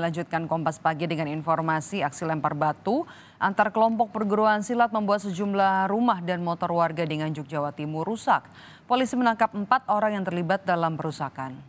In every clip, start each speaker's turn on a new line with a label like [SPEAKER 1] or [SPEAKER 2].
[SPEAKER 1] Melanjutkan Kompas Pagi dengan informasi aksi lempar batu antar kelompok perguruan silat membuat sejumlah rumah dan motor warga di Nganjuk, Jawa Timur rusak. Polisi menangkap empat orang yang terlibat dalam perusakan.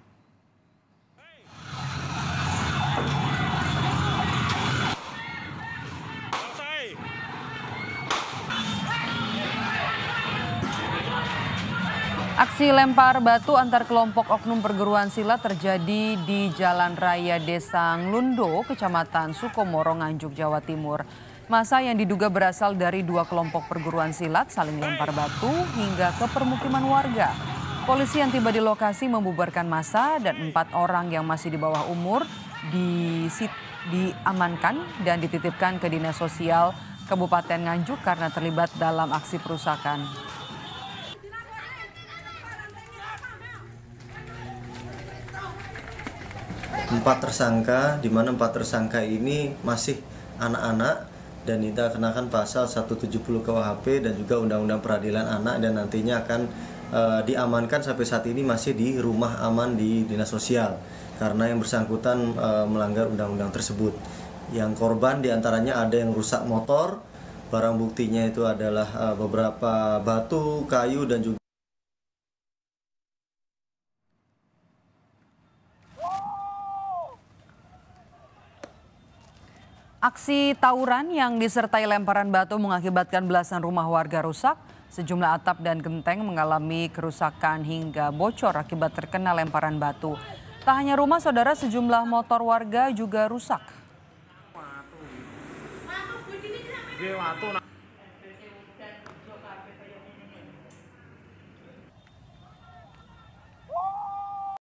[SPEAKER 1] Aksi lempar batu antar kelompok oknum perguruan silat terjadi di Jalan Raya Desa Lundo, Kecamatan Sukomoro, Nganjuk, Jawa Timur. Masa yang diduga berasal dari dua kelompok perguruan silat saling lempar batu hingga ke permukiman warga. Polisi yang tiba di lokasi membubarkan masa dan empat orang yang masih di bawah umur di, diamankan dan dititipkan ke Dinas Sosial Kabupaten Nganjuk karena terlibat dalam aksi perusakan.
[SPEAKER 2] empat tersangka di mana empat tersangka ini masih anak-anak dan kita kenakan pasal 170 KUHP dan juga Undang-Undang Peradilan Anak dan nantinya akan e, diamankan sampai saat ini masih di rumah aman di Dinas Sosial karena yang bersangkutan e, melanggar undang-undang tersebut. Yang korban diantaranya ada yang rusak motor, barang buktinya itu adalah eh, beberapa batu, kayu dan juga
[SPEAKER 1] Aksi tawuran yang disertai lemparan batu mengakibatkan belasan rumah warga rusak. Sejumlah atap dan genteng mengalami kerusakan hingga bocor akibat terkena lemparan batu. Tak hanya rumah, saudara, sejumlah motor warga juga rusak.